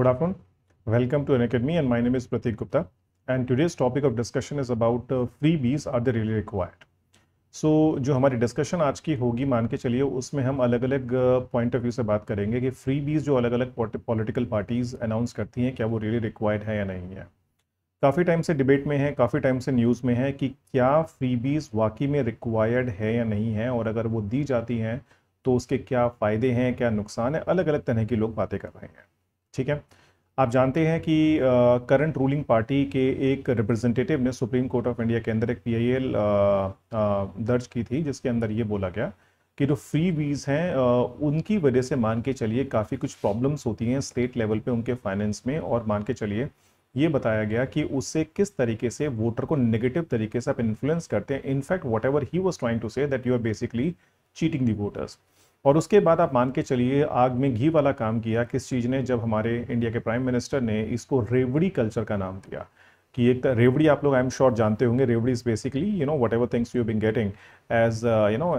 Good Good welcome to N academy and my name is Prateek Gupta and today's topic of discussion is about freebies are the really required so जो हमारी discussion आज की होगी मान के चलिए उसमें हम अलग अलग पॉइंट ऑफ व्यू से बात करेंगे कि फ्री बीज जो अलग अलग पोलिटिकल पार्टीज अनाउंस करती हैं क्या वो रियली रिक्वायर्ड है या नहीं है काफ़ी टाइम से डिबेट में है काफ़ी टाइम से न्यूज़ में है कि क्या फ्री बीज वाकई में रिक्वायर्ड है या नहीं है और अगर वो दी जाती हैं तो उसके क्या फ़ायदे हैं क्या नुकसान है अलग अलग तरह की लोग बातें कर रहे हैं ठीक है आप जानते हैं कि करंट रूलिंग पार्टी के एक रिप्रेजेंटेटिव ने सुप्रीम कोर्ट ऑफ इंडिया के अंदर एक पीआईएल दर्ज की थी जिसके अंदर ये बोला गया कि जो फ्री वीज हैं उनकी वजह से मान के चलिए काफ़ी कुछ प्रॉब्लम्स होती हैं स्टेट लेवल पे उनके फाइनेंस में और मान के चलिए ये बताया गया कि उससे किस तरीके से वोटर को नेगेटिव तरीके से आप इन्फ्लुएंस करते हैं in fact whatever he was trying to say that you are basically cheating the voters और उसके बाद आप मान के चलिए आग में घी वाला काम किया किस चीज़ ने जब हमारे इंडिया के प्राइम मिनिस्टर ने इसको रेवड़ी कल्चर का नाम दिया कि एक रेवड़ी आप लोग आई एम श्योर जानते होंगे revdi is basically you know whatever things you been getting as you know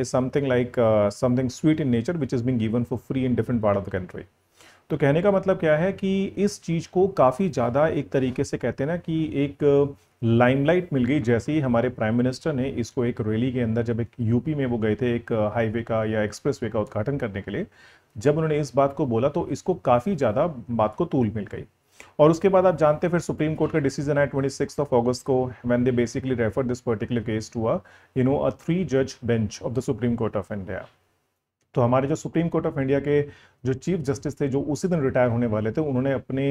is something like something sweet in nature which is been given for free in different part of the country तो कहने का मतलब क्या है कि इस चीज़ को काफ़ी ज़्यादा एक तरीके से कहते हैं ना कि एक लाइमलाइट मिल गई जैसे ही हमारे प्राइम मिनिस्टर ने इसको एक रैली के अंदर जब एक यूपी में वो गए थे एक हाईवे का या एक्सप्रेस वे का उद्घाटन करने के लिए जब उन्होंने इस बात को बोला तो इसको काफ़ी ज़्यादा बात को तूल मिल गई और उसके बाद आप जानते हैं फिर सुप्रीम कोर्ट का डिसीजन है ट्वेंटी सिक्स ऑफ ऑगस्ट को when they basically refer this particular case to a you know a three जज bench of the supreme court of India तो हमारे जो सुप्रीम कोर्ट ऑफ इंडिया के जो chief justice थे जो उसी दिन रिटायर होने वाले थे उन्होंने अपने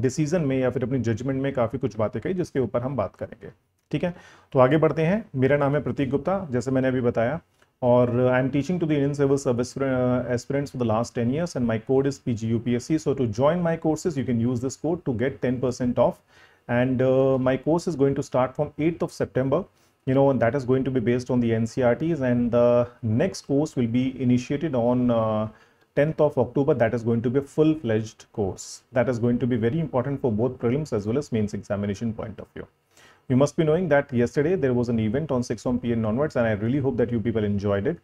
डिसीजन में या फिर अपनी जजमेंट में काफ़ी कुछ बातें कही जिसके ऊपर हम बात करेंगे ठीक है तो आगे बढ़ते हैं मेरा नाम है प्रतीक गुप्ता जैसे मैंने अभी बताया और I am teaching to the Indian civil service aspirants for the last ten years and my code is P G U P S C so to join my courses you can use this code to get ten percent off and my course is going to start from eighth of September you know that is going to be based on the NCRTs and the next course will be initiated on uh, 10th of October that is going to be a full-fledged course that is going to be very important for both prelims as well as mains examination point of view. You must be knowing that yesterday there was an event on 6 on PN onwards and I really hope that you people enjoyed it.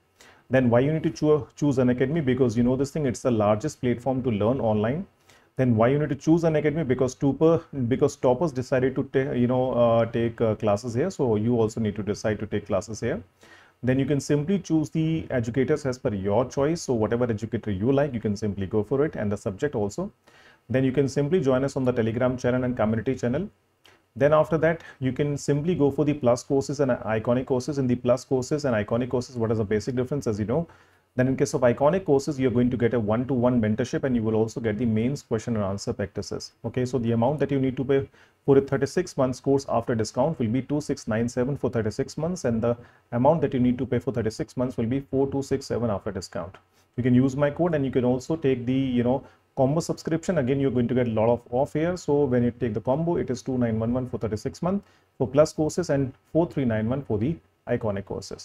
Then why you need to cho choose an academy because you know this thing it's the largest platform to learn online then why you need to choose an academy because tuper because toppers decided to take you know uh, take uh, classes here so you also need to decide to take classes here then you can simply choose the educators as per your choice so whatever educator you like you can simply go for it and the subject also then you can simply join us on the telegram channel and community channel then after that you can simply go for the plus courses and iconic courses in the plus courses and iconic courses what is the basic difference as you know then in case of iconic courses, you're going to get a one-to-one -one mentorship and you will also get the mains question and answer practices. Okay, so the amount that you need to pay for a 36 months course after discount will be 2697 for 36 months and the amount that you need to pay for 36 months will be 4267 after discount. You can use my code and you can also take the, you know, combo subscription again you're going to get a lot of off here so when you take the combo it is 2911 for 36 months for plus courses and 4391 for the iconic courses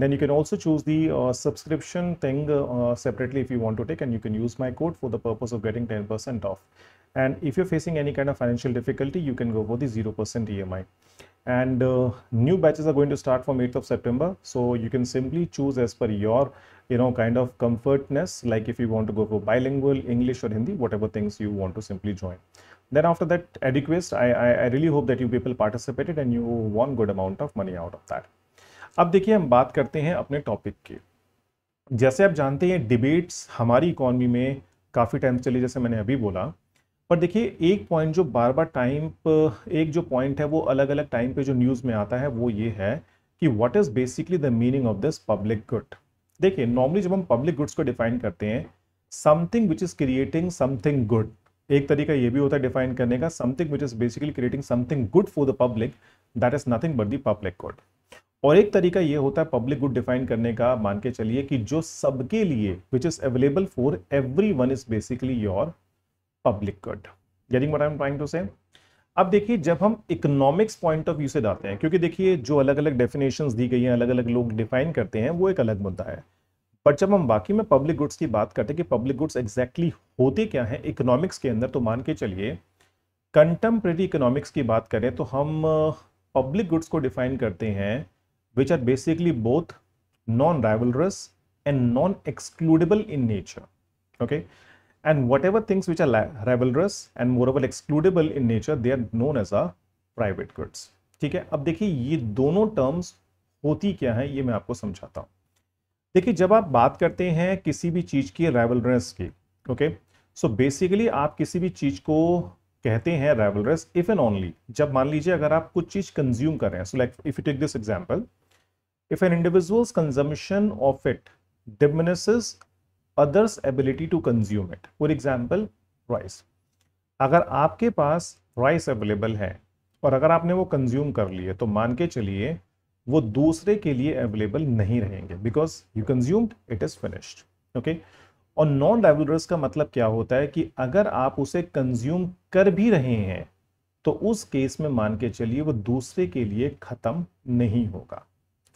then you can also choose the uh, subscription thing uh, uh, separately if you want to take and you can use my code for the purpose of getting 10% off. And if you're facing any kind of financial difficulty, you can go for the 0% EMI. And uh, new batches are going to start from 8th of September. So you can simply choose as per your, you know, kind of comfortness, like if you want to go for bilingual, English or Hindi, whatever things you want to simply join. Then after that, request, I, I, I really hope that you people participated and you won good amount of money out of that. अब देखिए हम बात करते हैं अपने topic की जैसे आप जानते हैं डिबेट्स हमारी इकोनॉमी में काफ़ी टाइम चली जैसे मैंने अभी बोला पर देखिए एक पॉइंट जो बार बार टाइम एक जो पॉइंट है वो अलग अलग टाइम पे जो न्यूज़ में आता है वो ये है कि what is basically the meaning of this public good देखिए नॉर्मली जब हम पब्लिक गुड्स को डिफाइन करते हैं something which is creating something good एक तरीका ये भी होता है डिफाइन करने का something which is basically creating something good for the public that is nothing but the public good और एक तरीका ये होता है पब्लिक गुड डिफाइन करने का मान के चलिए कि जो सबके लिए which is available for everyone is basically your public good getting I am trying to say अब देखिए जब हम इकोनॉमिक्स पॉइंट ऑफ व्यू से जाते हैं क्योंकि देखिए जो अलग अलग डेफिनेशन दी गई हैं अलग अलग लोग डिफाइन करते हैं वो एक अलग मुद्दा है बट जब हम बाकी में पब्लिक गुड्स की बात करते हैं कि पब्लिक गुड्स एग्जैक्टली होते क्या हैं इकोनॉमिक्स के अंदर तो मान के चलिए कंटेम्प्रेरी इकोनॉमिक्स की बात करें तो हम पब्लिक uh, गुड्स को डिफाइन करते हैं which are basically both non-rivalrous and non-excludable in nature. Okay. And whatever things which are rivalrous and moreover excludable in nature, they are known as a private goods. ठीक है अब देखिए ये दोनों terms होती क्या है ये मैं आपको समझाता हूँ देखिए जब आप बात करते हैं किसी भी चीज़ की राइवलरेस की ओके सो बेसिकली आप किसी भी चीज़ को कहते हैं राइवलरेस इफ एंड ओनली जब मान लीजिए अगर आप कुछ चीज़ कंज्यूम कर रहे हैं so like if you take this example if an individual consumption of it diminishes others ability to consume it for example rice अगर आपके पास राइस अवेलेबल है और अगर आपने वो कंज्यूम कर लिए तो मान के चलिए वो दूसरे के लिए अवेलेबल नहीं रहेंगे because you consumed it is finished okay और नॉन डाइवलरस का मतलब क्या होता है कि अगर आप उसे कंज्यूम कर भी रहे हैं तो उस केस में मान के चलिए वो दूसरे के लिए ख़त्म नहीं होगा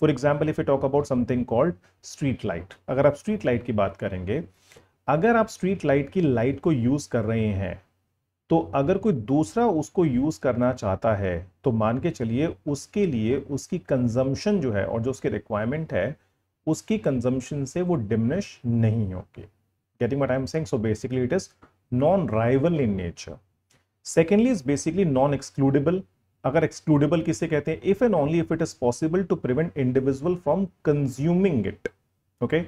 for example if you talk about something called street light अगर आप स्ट्रीट लाइट की बात करेंगे अगर आप स्ट्रीट लाइट की लाइट को यूज़ कर रहे हैं तो अगर कोई दूसरा उसको यूज़ करना चाहता है तो मान के चलिए उसके लिए उसकी कंजम्पशन जो है और जो उसकी रिक्वायरमेंट है उसकी कंजम्पशन से वो डिमिनिश नहीं होगी what I am saying so basically it is non rival in nature secondly is basically non excludable अगर एक्सक्लूडेबल किसे कहते हैं if and only if it is possible to prevent individual from consuming it okay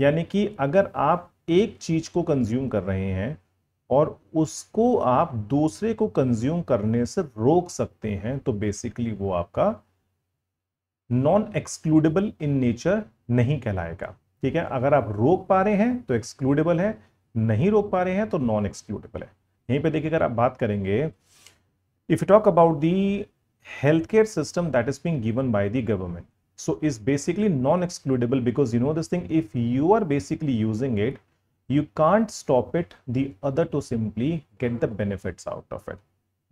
यानी कि अगर आप एक चीज को कंज्यूम कर रहे हैं और उसको आप दूसरे को कंज्यूम करने से रोक सकते हैं तो बेसिकली वो आपका नॉन एक्सक्लूडेबल इन नेचर नहीं कहलाएगा ठीक है अगर आप रोक पा रहे हैं तो एक्सक्लूडेबल है नहीं रोक पा रहे हैं तो नॉन एक्सक्लूडेबल है यहीं पे देखिए अगर आप बात करेंगे if you talk about the healthcare system that is being given by the government so it's basically non-excludable because you know this thing if you are basically using it you can't stop it the other to simply get the benefits out of it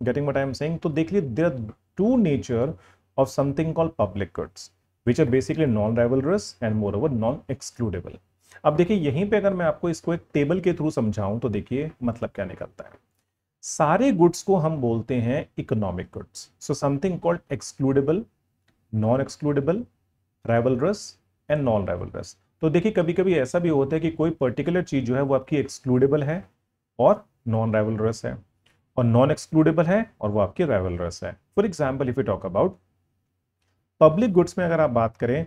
getting what i am saying so basically there are two nature of something called public goods which are basically non-rivalrous and moreover non-excludable अब देखिए यहीं पे अगर मैं आपको इसको एक table के थ्रू समझाऊं तो देखिए मतलब क्या निकलता है सारे गुड्स को हम बोलते हैं economic goods so something called excludable non excludable rivalrous and non rivalrous तो देखिए कभी कभी ऐसा भी होता है कि कोई पर्टिकुलर चीज़ जो है वो आपकी एक्सक्लूडेबल है और नॉन रेवलरस है और नॉन एक्सक्लूडेबल है और वो आपकी रेवलरस है for example if you talk about public goods में अगर आप बात करें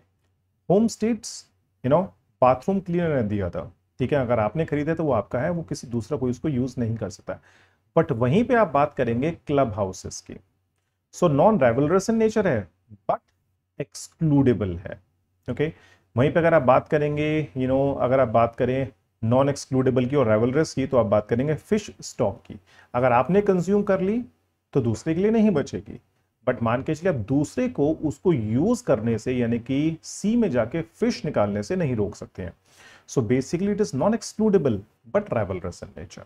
home states you know bathroom cleaner दिया था ठीक है अगर आपने खरीदे तो वो आपका है वो किसी दूसरा कोई उसको यूज़ नहीं कर सकता बट वहीं पे आप बात करेंगे क्लब हाउसेस की so non rivalrous in nature है बट एक्सक्लूडेबल है ओके okay? वहीं पे अगर आप बात करेंगे यू you नो know, अगर आप बात करें नॉन एक्सक्लूडेबल की और रेवलरस की तो आप बात करेंगे फिश स्टॉक की अगर आपने कंज्यूम कर ली तो दूसरे के लिए नहीं बचेगी बट मान के चलिए आप दूसरे को उसको यूज करने से यानी कि सी में जाके फिश निकालने से नहीं रोक सकते हैं so basically it is non excludable but rivalrous in nature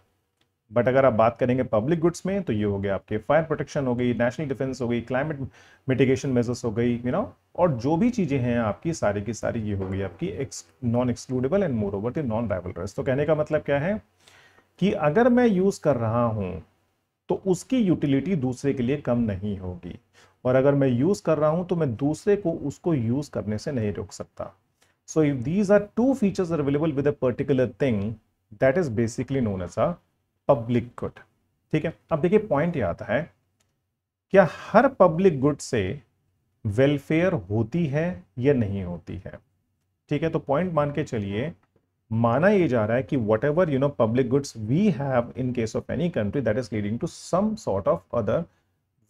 but अगर आप बात करेंगे पब्लिक गुड्स में तो ये हो गया आपके फायर प्रोटेक्शन हो गई नेशनल डिफेंस हो गई क्लाइमेट मिटिगेशन मेजर्स हो गई यू नो और जो भी चीज़ें हैं आपकी सारी की सारी ये हो गई आपकी non excludable and moreover the non rival तो कहने का मतलब क्या है कि अगर मैं यूज़ कर रहा हूं तो उसकी यूटिलिटी दूसरे के लिए कम नहीं होगी और अगर मैं यूज़ कर रहा हूं तो मैं दूसरे को उसको यूज़ करने से नहीं रोक सकता so if these are two features available with a particular thing that is basically known as a public good ठीक है अब देखिए पॉइंट यह आता है क्या हर पब्लिक गुड से वेलफेयर होती है या नहीं होती है ठीक है तो पॉइंट मान के चलिए माना ये जा रहा है कि whatever you know public goods we have in case of any country that is leading to some sort of other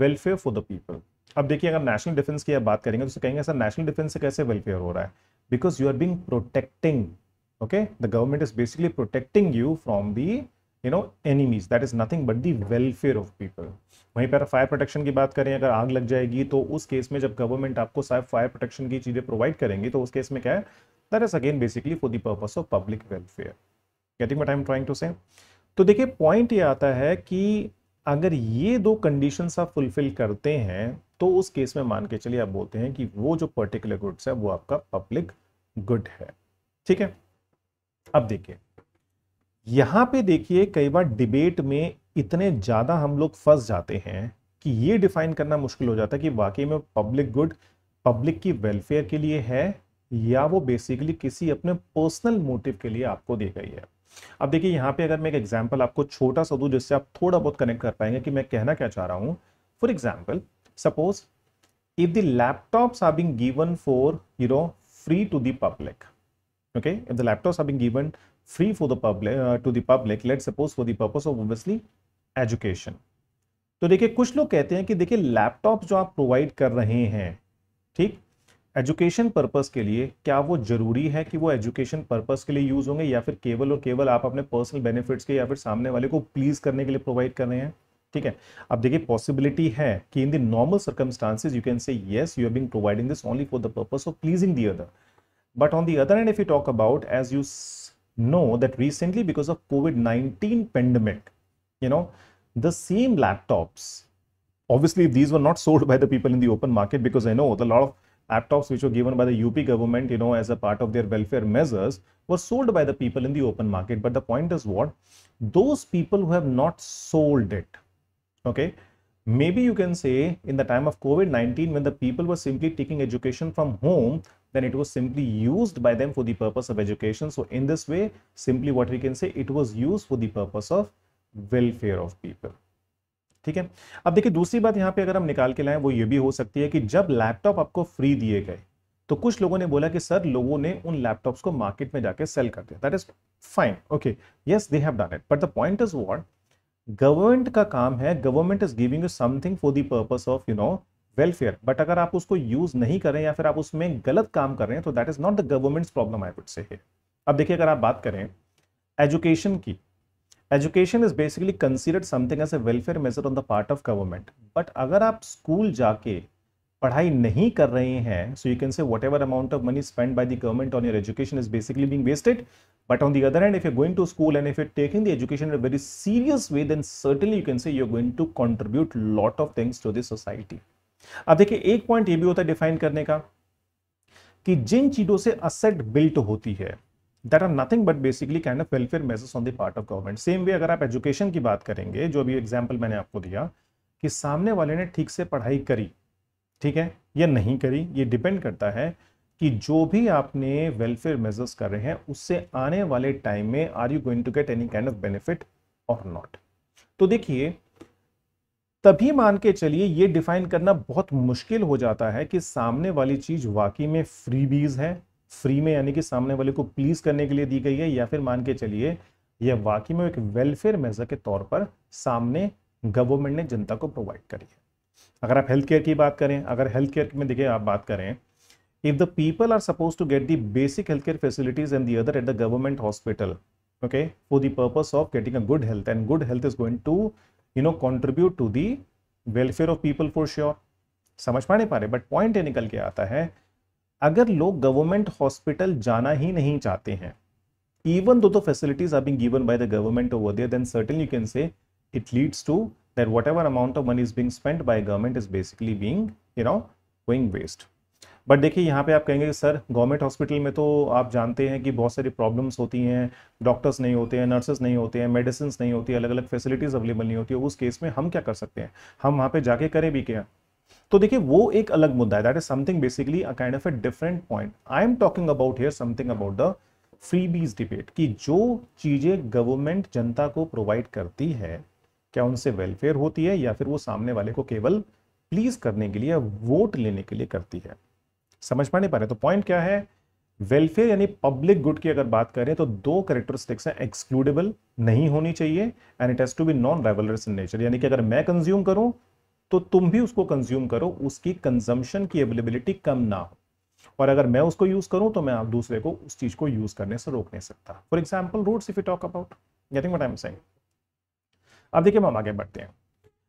welfare for the people अब देखिए अगर नेशनल डिफेंस की बात करेंगे तो कहेंगे सर नेशनल डिफेंस से कैसे वेलफेयर हो रहा है because you are being protecting okay the government is basically protecting you from the you know enemies that is nothing but the welfare of people वहीं पर फायर प्रोटेक्शन की बात करें अगर आग लग जाएगी तो उस केस में जब गवर्नमेंट आपको फायर प्रोटेक्शन की चीज़ें प्रोवाइड करेंगी तो उस केस में क्या है that is again basically for the purpose of public welfare getting I am trying to say तो देखिए पॉइंट ये आता है कि अगर ये दो कंडीशन आप फुलफिल करते हैं तो उस केस में मान के चलिए आप बोलते हैं कि वो जो पर्टिकुलर गुड्स है वो आपका पब्लिक गुड है ठीक है अब देखिए यहाँ पे देखिए कई बार डिबेट में इतने ज़्यादा हम लोग फंस जाते हैं कि ये डिफाइन करना मुश्किल हो जाता है कि वाकई में पब्लिक गुड पब्लिक की वेलफेयर के लिए है या वो बेसिकली किसी अपने पर्सनल मोटिव के लिए आपको दी गई है अब देखिए यहाँ पे अगर मैं एक एग्जाम्पल आपको छोटा सा दूँ जिससे आप थोड़ा बहुत कनेक्ट कर पाएंगे कि मैं कहना क्या चाह रहा हूँ for example suppose if the laptop are being given for you know free to public okay if the laptop are being given free for the public uh, to the public let's suppose for the purpose of obviously education तो देखिए कुछ लोग कहते हैं कि देखिए laptop जो आप प्रोवाइड कर रहे हैं ठीक एजुकेशन पर्पस के लिए क्या वो जरूरी है कि वो एजुकेशन पर्पस के लिए यूज़ होंगे या फिर केवल और केवल आप अपने पर्सनल बेनिफिट्स के या फिर सामने वाले को प्लीज़ करने के लिए प्रोवाइड कर रहे हैं ठीक है अब देखिए पॉसिबिलिटी है कि in the normal circumstances you can say yes you have providing this only for the purpose of pleasing the other but on the other end if you talk about as you know that recently because of COVID-19 pandemic, you know, the same laptops, obviously these were not sold by the people in the open market because I know a lot of laptops which were given by the UP government, you know, as a part of their welfare measures were sold by the people in the open market. But the point is what? Those people who have not sold it, okay, maybe you can say in the time of COVID-19 when the people were simply taking education from home, then it was simply used by them for the purpose of education. So in this way, simply what we can say, it was used for the purpose of welfare of people. ठीक है अब देखिए दूसरी बात यहाँ पे अगर हम निकाल के लाएं वो ये भी हो सकती है कि जब लैपटॉप आपको फ्री दिए गए तो कुछ लोगों ने बोला कि सर लोगों ने उन लैपटॉप्स को मार्केट में जाके सेल कर दिया that is fine okay yes they have done it but the point is what government का काम है government is giving you something for the purpose of you know welfare but अगर आप उसको यूज नहीं करें या फिर आप उसमें गलत काम कर रहे हैं तो that is not the government's problem I would say अब देखिए अगर आप बात करें एजुकेशन की education is basically considered something as a welfare measure on the part of government but अगर आप स्कूल जाके पढ़ाई नहीं कर रहे हैं so you can say whatever amount of money spend by the government on your education is basically being wasted but on the other end if you going to school and if you taking the education in very serious way then certainly you can say you're going to contribute lot of things to this society अब देखिए एक point ये भी होता है define करने का कि जिन चीज़ों से असेट बिल्ट होती है that are nothing but basically kind of welfare measures on the part of government same way अगर आप एजुकेशन की बात करेंगे जो अभी एग्जाम्पल मैंने आपको दिया कि सामने वाले ने ठीक से पढ़ाई करी ठीक है या नहीं करी ये डिपेंड करता है कि जो भी आपने वेलफेयर मेजर्स कर रहे हैं उससे आने वाले टाइम में are you going to get any kind of benefit or not तो देखिए तभी मान के चलिए ये डिफाइन करना बहुत मुश्किल हो जाता है कि सामने वाली चीज वाकई में फ्री बीज है फ्री में यानी कि सामने वाले को प्लीज करने के लिए दी गई है या फिर मान के चलिए यह वाकई में एक वेलफेयर मेजर के तौर पर सामने गवर्नमेंट ने जनता को प्रोवाइड करी है अगर आप हेल्थ केयर की बात करें अगर हेल्थ केयर में देखिए आप बात करें if the people are suppose to get the basic health care facilities and the other at the government hospital okay for the purpose of getting a good health and good health is going to you know contribute to the welfare of people for sure समझ पा नहीं पा रहे but point ये निकल के आता है अगर लोग गवर्नमेंट हॉस्पिटल जाना ही नहीं चाहते हैं even though facilities are being given by the government over there then certainly you can say it leads to that whatever amount of money is being spent by government is basically being you know going waste but देखिए यहाँ पे आप कहेंगे sir government hospital में तो आप जानते हैं कि बहुत सारी प्रॉब्लम्स होती हैं डॉक्टर्स नहीं होते हैं नर्सेज नहीं होते हैं मेडिसिन नहीं होती अलग अलग फैसिलिटीज़ अवेलेबल नहीं होती है उस केस में हम क्या कर सकते हैं हम वहाँ पे जाके करें भी क्या तो देखिए वो एक अलग मुद्दा है that is something basically a kind of a different point I am talking about here something about the freebies debate कि जो चीज़ें गवर्नमेंट जनता को प्रोवाइड करती है क्या उनसे वेलफेयर होती है या फिर वो सामने वाले को केवल प्लीज करने के लिए वोट लेने के लिए करती है समझ पा नहीं पा रहे तो पॉइंट क्या है वेलफेयर यानी पब्लिक गुड की अगर बात करें तो दो करेक्टरिस्टिक्स हैं एक्सक्लूडेबल नहीं होनी चाहिए and it has to be non rivalrous in nature यानी कि अगर मैं कंज्यूम करूं तो तुम भी उसको कंज्यूम करो उसकी कंजम्पशन की अवेलेबिलिटी कम ना हो और अगर मैं उसको यूज करूं तो मैं आप दूसरे को उस चीज को यूज करने से रोक नहीं सकता for example routes if you talk about getting what I am saying अब देखिए हम आगे बढ़ते हैं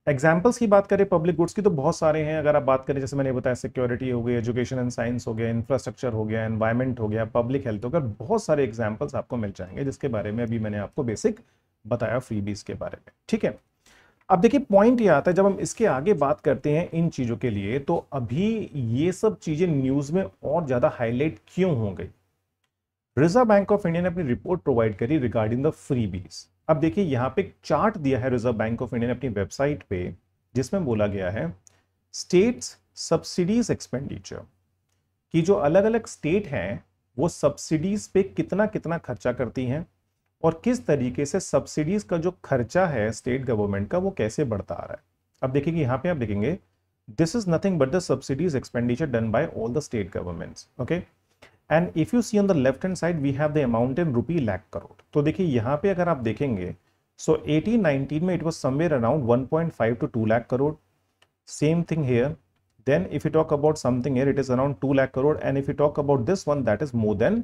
एग्जाम्पल्स की बात करें पब्लिक गुड्स की तो बहुत सारे हैं अगर आप बात करें जैसे मैंने बताया सिक्योरिटी हो गई एजुकेशन एंड साइंस हो गया इंफ्रास्ट्रक्चर हो गया एनवायरमेंट हो गया पब्लिक हेल्थ हो गया बहुत सारे एग्जाम्पल्स आपको मिल जाएंगे जिसके बारे में अभी मैंने आपको बेसिक बताया फ्री बीस के बारे में ठीक है अब देखिए पॉइंट ये आता है जब हम इसके आगे बात करते हैं इन चीज़ों के लिए तो अभी ये सब चीज़ें न्यूज़ में और ज़्यादा हाईलाइट क्यों हो गई रिजर्व बैंक ऑफ इंडिया ने अपनी रिपोर्ट प्रोवाइड करी रिगार्डिंग द फ्रीबीज अब देखिए यहाँ पे चार्ट दिया है रिजर्व बैंक ऑफ इंडिया ने अपनी वेबसाइट पे जिसमें बोला गया है स्टेट्स सब्सिडीज एक्सपेंडिचर कि जो अलग अलग स्टेट हैं वो सब्सिडीज पे कितना कितना खर्चा करती हैं और किस तरीके से सब्सिडीज का जो खर्चा है स्टेट गवर्नमेंट का वो कैसे बढ़ता आ रहा है अब देखिए यहाँ पे आप देखेंगे this is nothing but the subsidies expenditure done by all the state governments okay and if you see on the left hand side we have the amount in rupee lakh crore तो देखिए यहाँ पे अगर आप देखेंगे सो एटीन नाइनटीन में it was somewhere around one point five to two lakh crore same thing here then if you talk about something here it is around two lakh crore and if you talk about this one that is more than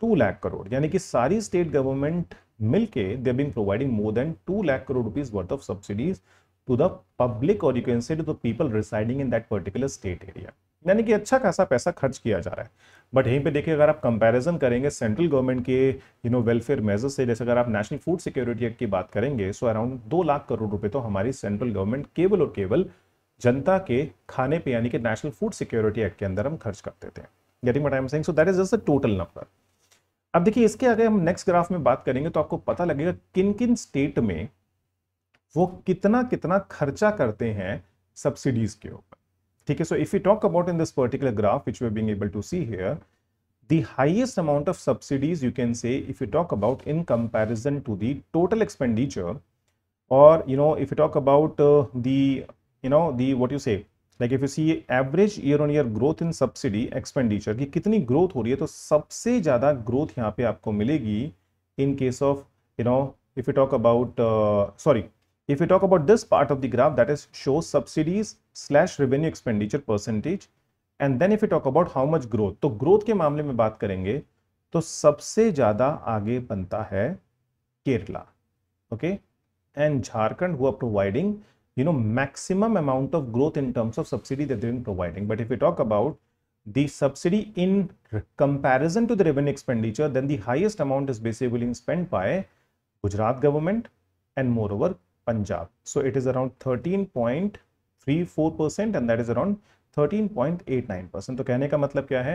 two lakh crore यानी कि सारी state government मिलके they been providing more than two lakh crore rupees worth of subsidies to the public or you can say to the people residing in that particular state area यानी कि अच्छा खासा पैसा खर्च किया जा रहा है बट यहीं पे देखिए अगर आप कंपैरिजन करेंगे सेंट्रल गवर्नमेंट के यू नो वेलफेयर मेजर्स से जैसे अगर आप नेशनल फूड सिक्योरिटी एक्ट की बात करेंगे सो अराउंड दो लाख करोड़ रुपए तो हमारी सेंट्रल गवर्नमेंट केवल और केवल जनता के खाने पे यानी कि नेशनल फूड सिक्योरिटी एक्ट के अंदर हम खर्च करते थे getting what I am so that is just a total number अब देखिए इसके अगर हम नेक्स्ट ग्राफ में बात करेंगे तो आपको पता लगेगा किन किन स्टेट में वो कितना कितना खर्चा करते हैं सब्सिडीज के ऊपर ठीक है so if you talk about in this particular graph which you being able to see here the highest amount of subsidies you can say if you talk about in comparison to the total expenditure or you know if you talk about the you know the what you say like if you see average year on year growth in subsidy expenditure की कितनी growth हो रही है तो सबसे ज्यादा growth यहाँ पे आपको मिलेगी in case of you know if you talk about sorry If we talk about this part of the graph, that is shows subsidies slash revenue expenditure percentage. And then if you talk about how much growth तो growth के मामले में बात करेंगे तो सबसे ज्यादा आगे बनता है Kerala okay and Jharkhand who are providing you know maximum amount of growth in terms of subsidy that they've been providing but if we talk about the subsidy in comparison to the revenue expenditure then the highest amount is basically spent by gujarat government and moreover Punjab. So it is around 13.34% and that is around 13.89%. तो कहने का मतलब क्या है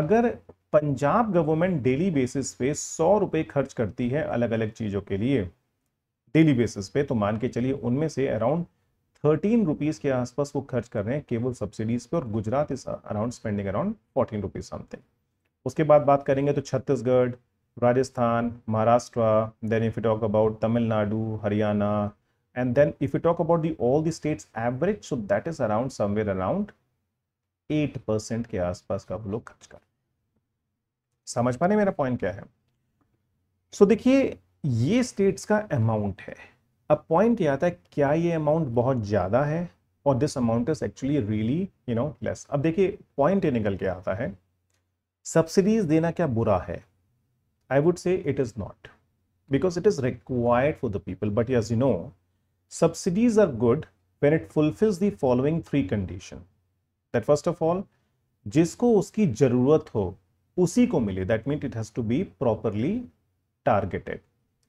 अगर Punjab government daily basis पे सौ रुपए खर्च करती है अलग अलग चीज़ों के लिए डेली बेसिस पे तो मान के चलिए उनमें से अराउंड थर्टीन रुपीज़ के आसपास वो खर्च कर रहे हैं केवल सब्सिडीज़ पे और Gujarat is around spending around fourteen rupees something उसके बाद बात करेंगे तो Chhattisgarh Rajasthan, Maharashtra, then if you talk about Tamil Nadu, Haryana, and then if you talk about the all the states average, so that is around somewhere around 8% के आसपास का आप लोग खर्च कर समझ पा रहे मेरा पॉइंट क्या है सो so, देखिए ये स्टेट्स का अमाउंट है अब पॉइंट ये आता है क्या ये अमाउंट बहुत ज़्यादा है और this amount is actually really you know less अब देखिए पॉइंट ये निकल के आता है सब्सिडीज देना क्या बुरा है I would say it is not because it is required for the people. But as you know, subsidies are good when it fulfills the following three condition. That first of all, jisko uski zarurat ho usi ko mile that means it has to be properly targeted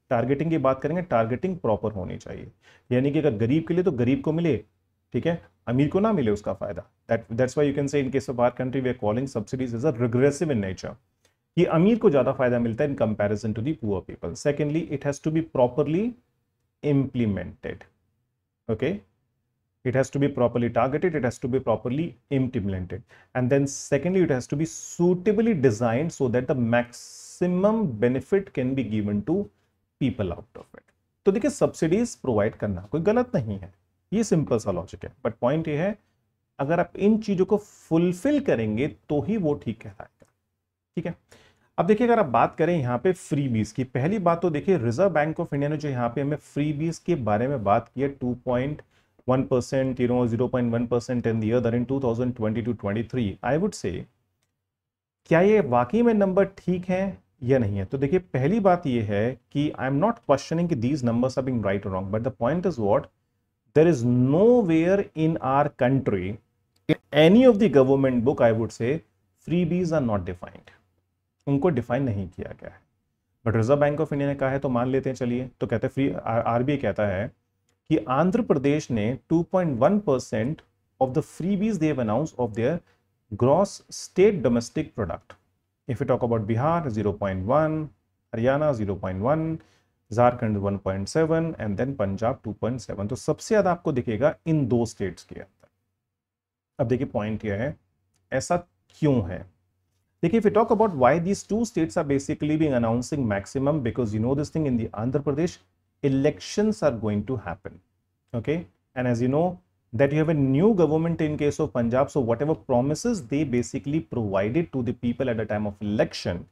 targeting की बात करेंगे targeting proper होनी चाहिए यानी कि अगर गरीब के लिए तो गरीब को मिले ठीक है अमीर को ना मिले उसका फायदा that that's why you can say in case of our country we calling subsidies is a regressive in nature कि अमीर को ज्यादा फायदा मिलता है in comparison to the poor people secondly it has to be properly implemented okay it has to be properly targeted it has to be properly implemented and then secondly it has to be suitably design so that the maximum benefit can be given to people out of it तो देखिए subsidies provide करना कोई गलत नहीं है ये simple सा logic है बट पॉइंट ये है अगर आप इन चीजों को फुलफिल करेंगे तो ही वो ठीक कहलाएगा ठीक है अब देखिए अगर आप बात करें यहाँ पे फ्री बीस की पहली बात तो देखिए रिजर्व बैंक ऑफ इंडिया ने जो यहाँ पे हमें फ्री बीस के बारे में बात की है two point one percent you know zero point one percent in the in two thousand twenty two twenty three I would say क्या ये वाकई में नंबर ठीक है या नहीं है तो देखिए पहली बात यह है कि I am not questioning these numbers are being right or wrong but the point is what there is no where in our country in any of the government book I would say freebies are not defined उनको define नहीं किया गया है but Reserve Bank of India ने कहा है तो मान लेते हैं चलिए तो कहते हैं फ्री आर कहता है कि आंध्र प्रदेश ने 2.1 percent of the freebies they've announce of their gross state domestic product if you talk about Bihar 0.1 Haryana 0.1 Jharkhand 1.7 and then Punjab 2.7 तो सबसे ज्यादा आपको दिखेगा इन दो स्टेट्स के अंदर अब देखिए पॉइंट यह है ऐसा क्यों है Like if we talk about why these two states are basically being announcing maximum because you know this thing in the Andhra Pradesh, elections are going to happen. Okay. And as you know that you have a new government in case of Punjab. So whatever promises they basically provided to the people at the time of election,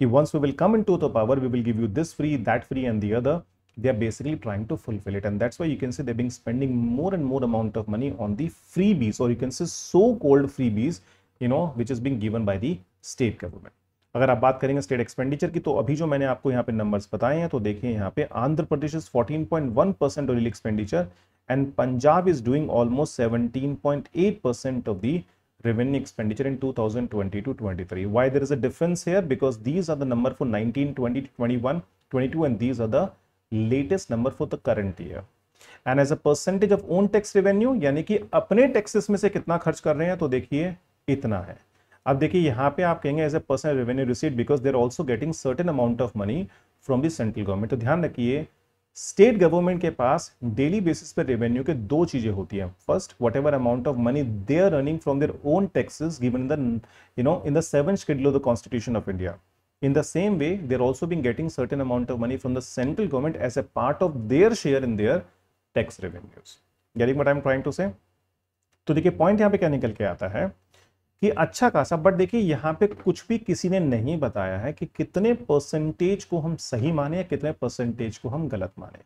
कि once we will come into the power, we will give you this free, that free and the other. They are basically trying to fulfill it. And that's why you can see they've been spending more and more amount of money on the freebies or you can say so-called freebies you know which is being given by the state government अगर आप बात करेंगे state expenditure की तो अभी जो मैंने आपको यहाँ पे नंबर्स बताए हैं तो देखिए यहाँ पे Andhra Pradesh is 14.1 percent of expenditure and Punjab is doing almost 17.8 percent of the revenue expenditure in 2020 thousand 23 why there is a difference here because these are the numbers for 19 20 and these are the latest numbers for the current year and as a percentage of own tax revenue यानी कि अपने taxes में से कितना खर्च कर रहे हैं तो देखिए इतना है अब देखिए यहाँ पे आप कहेंगे as a personal revenue receipt because they're also getting certain amount of money from the central government तो ध्यान रखिए स्टेट गवर्नमेंट के पास डेली बेसिस पर रेवेन्यू के दो चीज़ें होती हैं first whatever amount of money they are running from their own taxes given the you know in the seven schedule of the constitution of India in the same way they're also been getting certain amount of money from the central government as a part of their share in their tax revenues. Getting what I'm trying to say? तो देखिए point यहाँ पे क्या निकल के आता है कि अच्छा खासा बट देखिए यहाँ पे कुछ भी किसी ने नहीं बताया है कि कितने परसेंटेज को हम सही माने या कितने परसेंटेज को हम गलत माने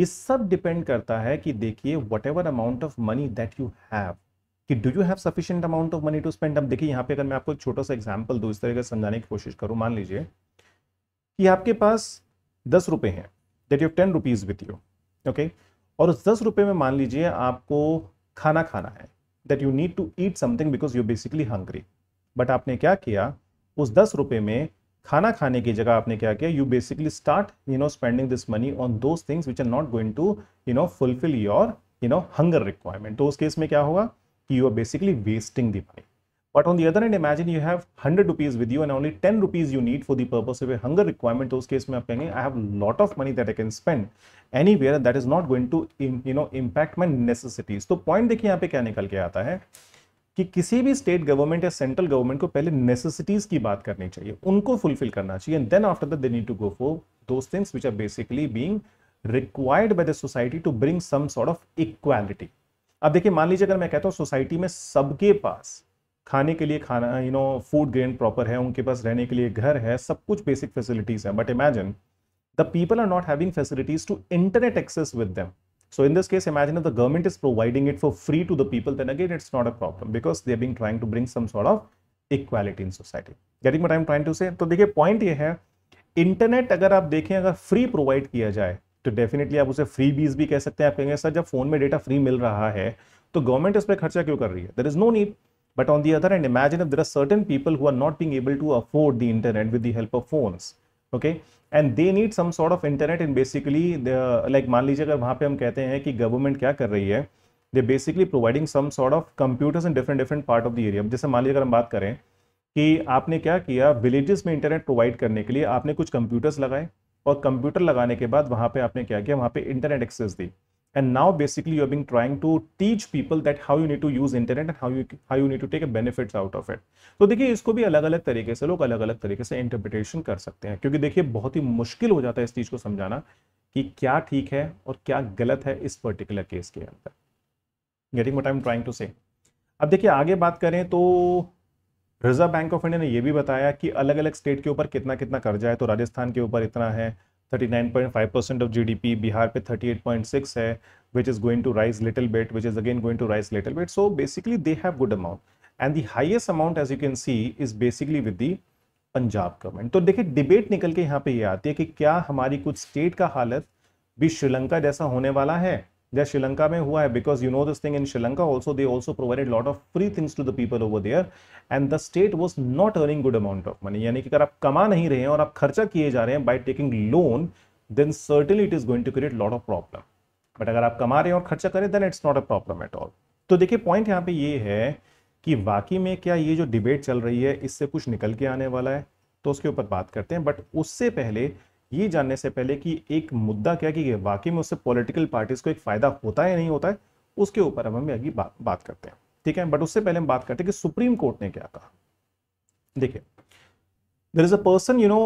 ये सब डिपेंड करता है कि देखिए whatever amount of money that you have कि do you have sufficient amount of money to spend अब देखिए यहाँ पे अगर मैं आपको एक छोटा सा एग्जाम्पल दूँ इस तरह का समझाने की कोशिश करूँ मान लीजिए कि आपके पास दस रुपये हैं that you ten rupees with you okay और उस दस रुपये में मान लीजिए आपको खाना खाना है that you need to eat something because you basically hungry but आपने क्या किया उस दस रुपये में खाना खाने की जगह आपने क्या किया you basically start you know spending this money on those things which are not going to you know fulfil your you know hunger requirement तो उस केस में क्या होगा कि you are basically wasting the money But on the other hand, imagine you have 100 rupees with you and only 10 rupees you need for the purpose of a hunger requirement. तो उस case में आप कहेंगे I have lot of money that I can spend anywhere that is not going to you know impact my necessities. तो point देखिए यहाँ पे क्या निकल के आता है कि किसी भी स्टेट गवर्नमेंट या सेंट्रल गवर्नमेंट को पहले नेसेसिटीज की बात करनी चाहिए उनको फुलफिल करना चाहिए and then after that they need to go for those things which are basically being required by the society to bring some sort of equality अब देखिए मान लीजिए अगर मैं कहता हूँ सोसाइटी में सबके पास खाने के लिए खाना you know food grain proper है उनके पास रहने के लिए घर है सब कुछ बेसिक फैसिलिटीज़ है but imagine the people are not having facilities to internet access with them so in this case imagine the government is providing it for free to the people people, again it's not a problem because they being trying to bring some sort of equality in society society. Getting what trying to say तो देखिए point ये है internet अगर आप देखें अगर free provide किया जाए तो डेफिनेटली आप उसे फ्री बीज भी कह सकते हैं आप कहेंगे सर जब फोन में डेटा फ्री मिल रहा है तो गवर्नमेंट इस पर खर्चा क्यों कर रही है there is no need But on the other hand, imagine if there are certain people who are not being able to afford the internet with the help of phones. Okay, and they need some sort of internet in basically like मान लीजिए अगर वहाँ पे हम कहते हैं कि government क्या कर रही है they basically providing some sort of computers in different different part of the area जैसे मान लीजिए अगर हम बात करें कि आपने क्या किया विलेजेस में इंटरनेट प्रोवाइड करने के लिए आपने कुछ कंप्यूटर्स लगाए और कंप्यूटर लगाने के बाद वहाँ पे आपने क्या किया वहाँ पे इंटरनेट एक्सेस दी and now basically you've been trying to teach people that how you need to use internet and how you how you need to take benefits out of it तो देखिए इसको भी अलग अलग तरीके से लोग अलग अलग तरीके से इंटरप्रिटेशन कर सकते हैं क्योंकि देखिए बहुत ही मुश्किल हो जाता है इस चीज़ को समझाना कि क्या ठीक है और क्या गलत है इस पर्टिकुलर केस के अंदर getting what I am trying to say अब देखिए आगे बात करें तो रिजर्व बैंक ऑफ इंडिया ने यह भी बताया कि अलग अलग स्टेट के ऊपर कितना कितना कर्जा है तो राजस्थान के ऊपर इतना है 39.5 परसेंट ऑफ जीडीपी बिहार पे 38.6 है which is going to rise little bit which is again going to rise little bit so basically they have good amount and the highest amount as you can see is basically with the Punjab government तो देखिए debate निकल के यहाँ पे ये आती है कि क्या हमारी कुछ स्टेट का हालत भी श्रीलंका जैसा होने वाला है दैट श्रीलंका में हुआ है because you know this thing in Sri Lanka also they also provided lot of free things to the people over there and the state was not earning good amount of money यानी कि अगर आप कमा नहीं रहे हैं और आप खर्चा किए जा रहे हैं by taking loan then certainly it is going to create lot of problem but अगर आप कमा रहे हैं और खर्चा करें then it's not a problem at all तो देखिए पॉइंट यहाँ पे ये है कि वाकई में क्या ये जो डिबेट चल रही है इससे कुछ निकल के आने वाला है तो उसके ऊपर बात करते हैं बट उससे पहले ये जानने से पहले कि एक मुद्दा क्या कि वाकई में उससे पॉलिटिकल पार्टीज़ को एक फ़ायदा होता है या नहीं होता है उसके ऊपर हम अभी बात बात करते हैं ठीक है बट उससे पहले हम बात करते हैं कि सुप्रीम कोर्ट ने क्या कहा देखिए there is a person you know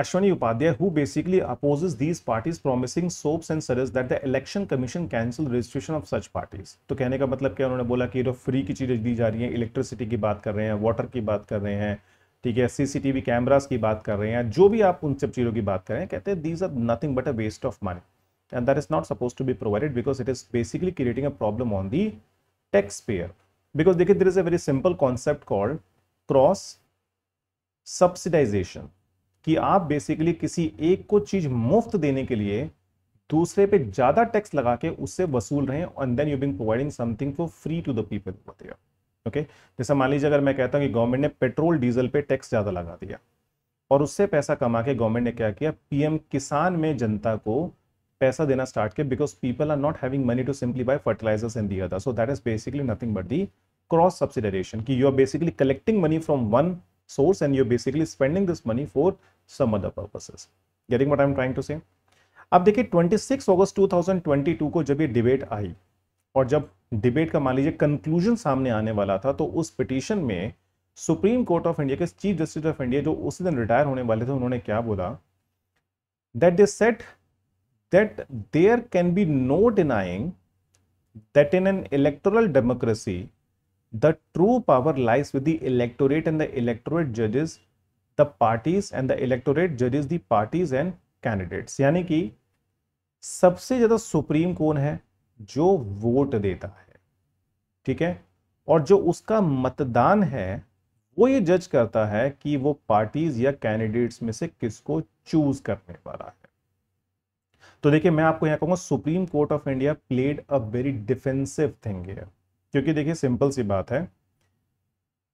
Ashwini Upadhyay who basically opposes these parties promising sops and service that the election commission cancel registration of such parties तो कहने का मतलब क्या उन्होंने बोला कि जो तो फ्री की चीज़ें दी जा रही हैं इलेक्ट्रिसिटी की बात कर रहे हैं वाटर की बात कर रहे हैं ठीक है सीसीटीवी कैमरास की बात कर रहे हैं जो भी आप उन सब चीज़ों की बात करें कहते हैं these are nothing but a waste of money and that is not suppose to be provided because it is basically creating a problem on the tax payer because देखिए there is a very simple concept called cross subsidisation कि आप basically किसी एक को चीज मुफ्त देने के लिए दूसरे पे ज्यादा टैक्स लगा के उससे वसूल रहे हैं and then you being providing something for free to the people okay जैसा मान लीजिए अगर मैं कहता हूँ कि गवर्नमेंट ने पेट्रोल डीजल पे टैक्स ज़्यादा लगा दिया और उससे पैसा कमा के गवर्नमेंट ने क्या किया पीएम किसान में जनता को पैसा देना स्टार्ट किया because people are not having money to simply buy fertilisers in the other so that is basically nothing but the cross subsidisation कि you are basically collecting money from one source and you basically spending this money for some other purposes getting what I am trying to say अब देखिए 26 अगस्त 2022 को जब ये debate I और जब debate का मान लीजिए कंक्लूजन सामने आने वाला था तो उस पिटिशन में सुप्रीम कोर्ट ऑफ इंडिया के चीफ जस्टिस ऑफ इंडिया जो उसी दिन रिटायर होने वाले थे उन्होंने क्या बोला that they set that there can be no denying that in an electoral democracy the true power lies with the electorate and the electorate जजेस the parties and the electorate जजेस द पार्टीज एंड कैंडिडेट्स यानी कि सबसे ज़्यादा supreme कौन है जो vote देता है ठीक है और जो उसका मतदान है वो ये जज करता है कि वो पार्टीज या कैंडिडेट्स में से किसको चूज करने वाला है तो देखिए मैं आपको यहां कहूंगा supreme court of India played a very defensive thing क्योंकि देखिए सिंपल सी बात है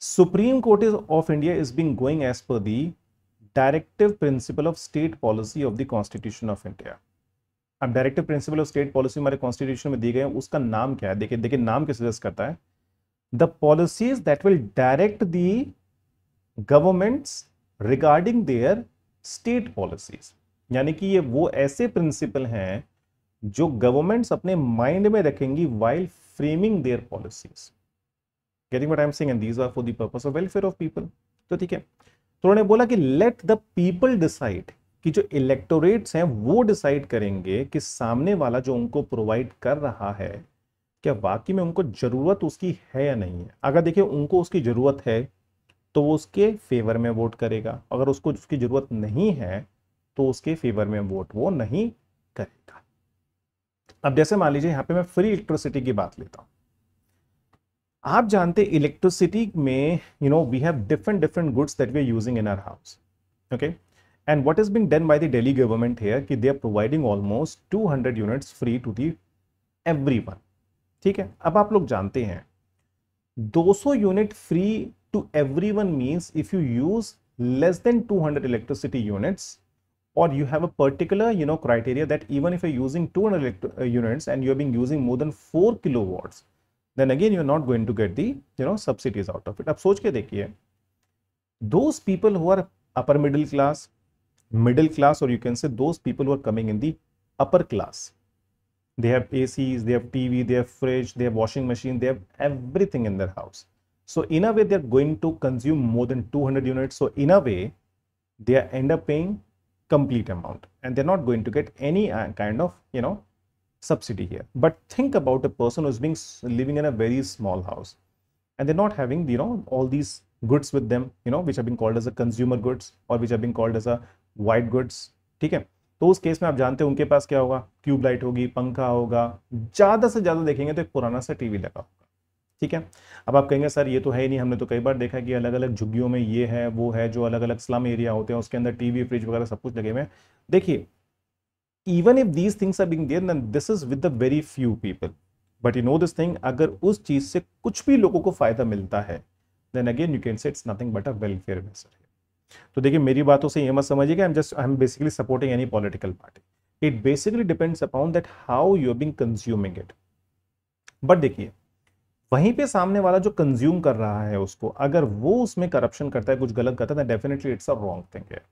supreme court of India is being going as per the directive principle of state policy of the constitution of India अब directive principle of state policy हमारे constitution में दी गए हैं उसका नाम क्या है देखिए देखिए नाम क्या सजेस्ट करता है the policies that will direct the governments regarding their state policies यानी कि ये वो ऐसे प्रिंसिपल हैं जो गवर्नमेंट्स अपने माइंड में रखेंगी while framing their policies getting what I am saying and these are for the purpose of welfare of people तो ठीक है तो उन्होंने बोला कि लेट द पीपल डिसाइड कि जो इलेक्टोरेट्स हैं वो डिसाइड करेंगे कि सामने वाला जो उनको प्रोवाइड कर रहा है क्या वाकई में उनको ज़रूरत उसकी है या नहीं है अगर देखिए उनको उसकी ज़रूरत है तो वो उसके फेवर में वोट करेगा अगर उसको उसकी ज़रूरत नहीं है तो उसके फेवर में वोट वो नहीं करेगा अब जैसे मान लीजिए यहाँ पे मैं फ्री इलेक्ट्रिसिटी की बात लेता हूँ आप जानते इलेक्ट्रिसिटी में you know we have different different goods that we are using in our house okay And what is being done by the Delhi government here, कि they are providing almost 200 units free to the everyone. ठीक है अब आप लोग 200 unit free to everyone means if you use less than 200 electricity units or you have a particular you know criteria that even if you're using 200 uh, units and you're being using more than 4 kilowatts then again you're not going to get the you know subsidies out of it ab soch ke those people who are upper middle class middle class or you can say those people who are coming in the upper class they have acs they have tv they have fridge they have washing machine they have everything in their house so in a way they're going to consume more than 200 units so in a way they end up paying complete amount and they're not going to get any uh, kind of you know subsidy here but think about a person who's being living in a very small house and they're not having you know all these goods with them you know which have been called as a consumer goods or which have been called as a white goods ठीक है तो उस case में आप जानते हैं उनके पास क्या होगा ट्यूबलाइट होगी पंखा होगा ज़्यादा से ज़्यादा देखेंगे तो एक पुराना सा टीवी लगा होगा ठीक है अब आप कहेंगे सर ये तो है ही नहीं हमने तो कई बार देखा कि अलग अलग झुग्गियों में ये है वो है जो अलग अलग स्लम एरिया होते हैं उसके अंदर टीवी फ्रिज वगैरह सब कुछ लगे हुए हैं देखिए even if these things are being there then this is with the very few people but you know this thing अगर उस चीज़ से कुछ भी लोगों को फायदा मिलता है then again you can say it's nothing but a welfare measure तो देखिए मेरी बातों से ये मत समझिएगा I am just I am basically supporting any political party it basically depends upon that how you being consuming it but देखिए वहीं पे सामने वाला जो कंज्यूम कर रहा है उसको अगर वो उसमें करप्शन करता है कुछ गलत करता है definitely it's a wrong thing है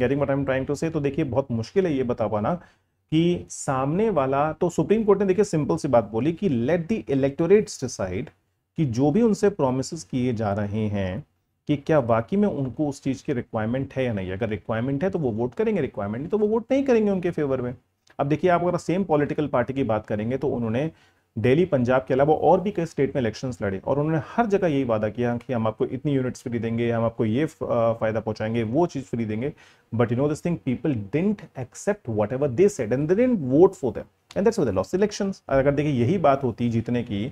getting what I am trying to say तो देखिए बहुत मुश्किल है ये बता पाना कि सामने वाला तो सुप्रीम कोर्ट ने देखिए सिंपल सी बात बोली कि लेट द इलेक्टोरेट्स डिसाइड कि जो भी उनसे प्रोमिस किए जा रहे हैं कि क्या वाकई में उनको उस चीज़ की रिक्वायरमेंट है या नहीं अगर रिक्वायरमेंट है तो वो वोट करेंगे रिक्वायरमेंट नहीं तो वो वोट नहीं करेंगे उनके फेवर में अब देखिए आप अगर सेम पॉलिटिकल पार्टी की बात करेंगे तो उन्होंने डेली पंजाब के अलावा और भी कई स्टेट में इलेक्शंस लड़े और उन्होंने हर जगह यही वादा किया कि हम आपको इतनी यूनिट्स फ्री देंगे हम आपको ये फायदा पहुंचाएंगे वो चीज़ फ्री देंगे but you know this thing people didn't accept whatever they said and they didn't vote for them and that's lost elections अगर देखिए यही बात होती जीतने की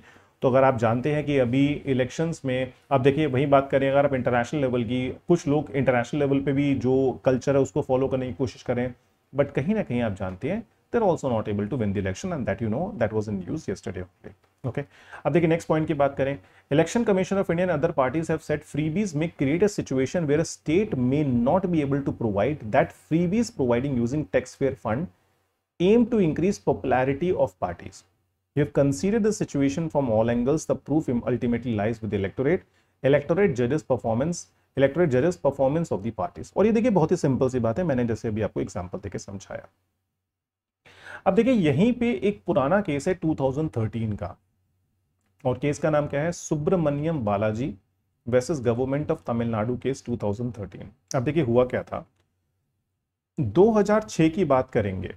तो अगर आप जानते हैं कि अभी इलेक्शंस में आप देखिए वही बात करें अगर आप इंटरनेशनल लेवल की कुछ लोग इंटरनेशनल लेवल पे भी जो कल्चर है उसको फॉलो करने की कोशिश करें बट कहीं ना कहीं आप जानते हैं there also not able to win the election and that you know that was in news yesterday okay अब देखिए नेक्स्ट पॉइंट की बात करें election commission of India other parties have said freebies may create a situation where a state may not be able to provide that freebies providing using tax payer fund aim to increase popularity of parties you have consider the situation from all angles the proof ultimately lies with electorate electorate जजेस performance electorate जजेस performance of the parties और ये देखिए बहुत ही simple सी बात है मैंने जैसे अभी आपको एग्जाम्पल देकर समझाया अब देखिए यहीं पे एक पुराना केस है 2013 का और केस का नाम क्या है Subramaniam Balaji versus government of Tamil Nadu case 2013 अब देखिए हुआ क्या था 2006 की बात करेंगे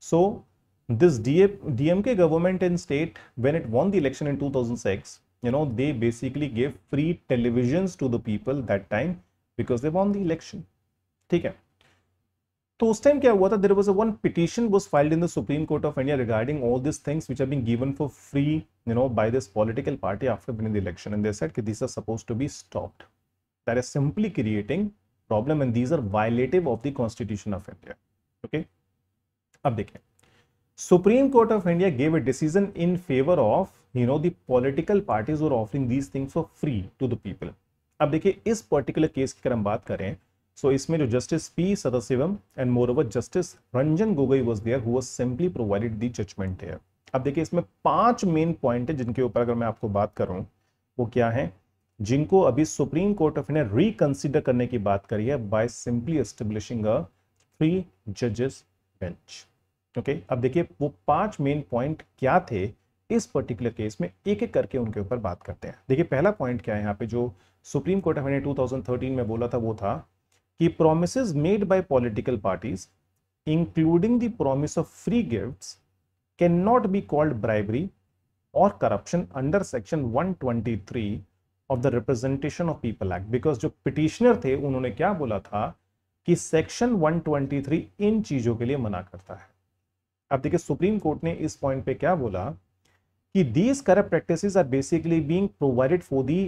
so so, this DMK government in state, when it won the election in 2006, you know, they basically gave free televisions to the people that time because they won the election. Okay. So, what happened there was a one petition was filed in the Supreme Court of India regarding all these things which have been given for free, you know, by this political party after winning the election. And they said that these are supposed to be stopped. That is simply creating problem and these are violative of the constitution of India. Okay. Now, supreme court of India gave a decision in favour of you know the parties parties were offering these things for free to अब देखिए इस particular case की अगर हम बात करें सो so इसमें जो justice P Sathasivam and moreover justice Ranjan Gogoi was there who was simply provided the judgement है अब देखिए इसमें पांच मेन पॉइंट है जिनके ऊपर अगर मैं आपको बात करूं वो क्या है जिनको अभी supreme court of India reconsider करने की बात करी है by simply establishing a three जजेस बेंच ओके अब देखिए वो पांच मेन पॉइंट क्या थे इस पर्टिकुलर केस में एक एक करके उनके ऊपर बात करते हैं देखिए पहला पॉइंट क्या है यहाँ पे जो सुप्रीम कोर्ट हमने 2013 में बोला था वो था कि promise made by political parties including the promise of free gifts can not be called bribery और corruption under section 123 of the representation of people act because जो पिटिशनर थे उन्होंने क्या बोला था कि सेक्शन 123 इन चीज़ों के लिए मना करता है अब देखिए सुप्रीम कोर्ट ने इस पॉइंट पे क्या बोला कि these corrupt practices are basically being provided for the